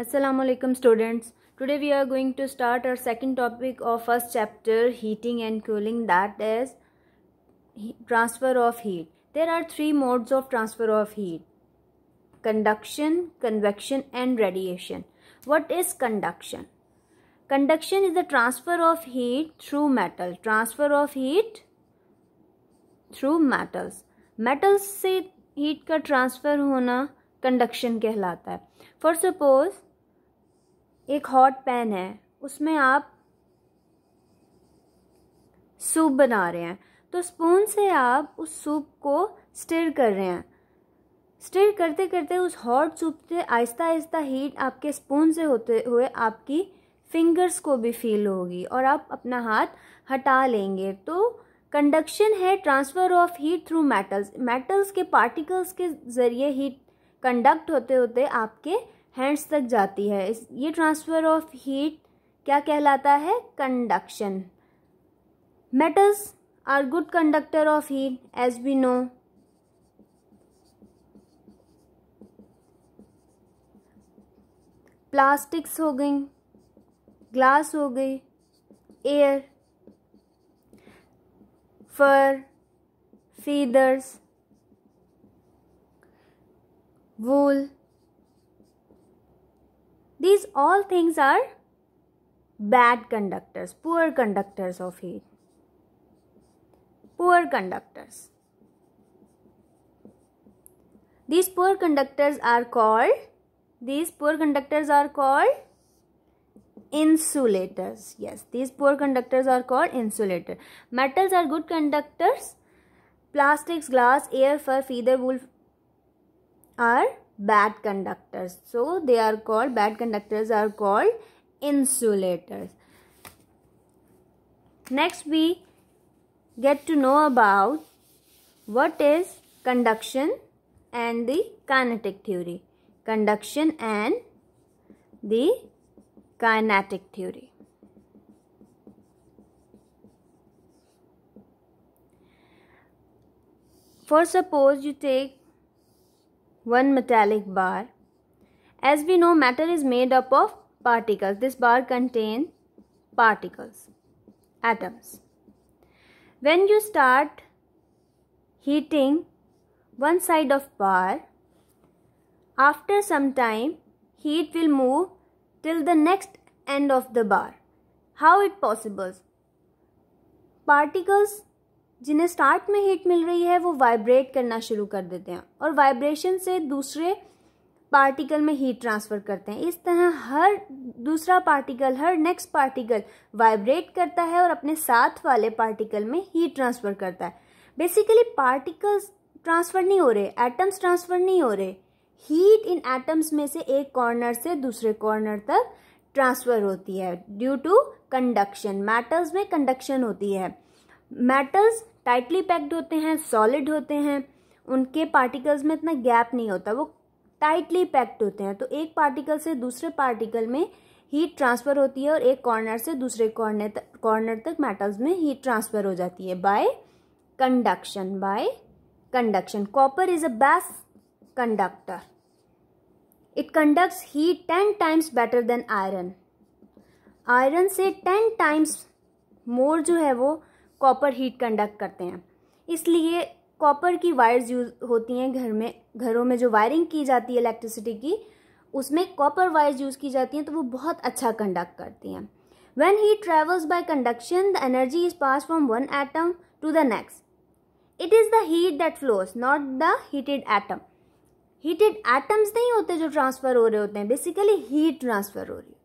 Assalamualaikum students. Today we are going to start our second topic of first chapter heating and cooling that is transfer of heat. There are three modes of transfer of heat. Conduction, convection and radiation. What is conduction? Conduction is the transfer of heat through metal. Transfer of heat through metals. Metals से heat का transfer होना conduction कहलाता है for suppose एक hot pan है उसमें आप soup बना रहे हैं तो स्पून से आप उस सूप को स्टिर कर रहे हैं स्टिर करते करते उस हॉट सूप से आहिस्ता आहिस्ता हीट आपके स्पून से होते हुए आपकी फिंगर्स को भी फील होगी और आप अपना हाथ हटा लेंगे तो कंडक्शन है transfer of heat through metals metals के पार्टिकल्स के ज़रिए हीट कंडक्ट होते होते आपके हैंड्स तक जाती है ये ट्रांसफ़र ऑफ हीट क्या कहलाता है conduction metals are good conductor of heat as we know plastics हो गई ग्लास हो गई air fur feathers wool. These all things are bad conductors, poor conductors of heat. Poor conductors. These poor conductors are called, these poor conductors are called insulators. Yes, these poor conductors are called insulator. Metals are good conductors. Plastics, glass, air, fur, feather, wool, are bad conductors so they are called bad conductors are called insulators next we get to know about what is conduction and the kinetic theory conduction and the kinetic theory for suppose you take one metallic bar. As we know matter is made up of particles. This bar contains particles, atoms. When you start heating one side of bar, after some time heat will move till the next end of the bar. How it possible? Particles जिन्हें start में heat मिल रही है वो vibrate करना शुरू कर देते हैं और वाइब्रेशन से दूसरे पार्टिकल में हीट ट्रांसफ़र करते हैं इस तरह हर दूसरा पार्टिकल हर नेक्स्ट पार्टिकल वाइब्रेट करता है और अपने साथ वाले पार्टिकल में हीट ट्रांसफ़र करता है बेसिकली पार्टिकल्स ट्रांसफ़र नहीं हो रहे एटम्स ट्रांसफ़र नहीं हो रहे हीट इन एटम्स में से एक कॉर्नर से दूसरे कॉर्नर तक ट्रांसफ़र होती है ड्यू टू कंडक्शन मेटल्स में कंडक्शन होती है मेटल्स टाइटली पैक्ड होते हैं सॉलिड होते हैं उनके पार्टिकल्स में इतना गैप नहीं होता वो टाइटली पैक्ड होते हैं तो एक पार्टिकल से दूसरे पार्टिकल में हीट ट्रांसफ़र होती है और एक कॉर्नर से दूसरे कॉर्नर तक कॉर्नर तक मेटल्स में हीट ट्रांसफ़र हो जाती है by conduction by conduction copper is a best conductor it conducts heat ten times better than iron iron से टेन टाइम्स मोर जो है वो कॉपर हीट कंडक्ट करते हैं इसलिए कॉपर की वायर्स यूज होती हैं घर में घरों में जो वायरिंग की जाती है इलेक्ट्रिसिटी की उसमें कॉपर वायर्स यूज़ की जाती हैं तो वो बहुत अच्छा कंडक्ट करती हैं when heat travels by conduction the energy is pass from one atom to the next it is the heat that flows not the heated atom heated atoms नहीं होते जो ट्रांसफ़र हो रहे होते हैं बेसिकली हीट ट्रांसफ़र हो रही है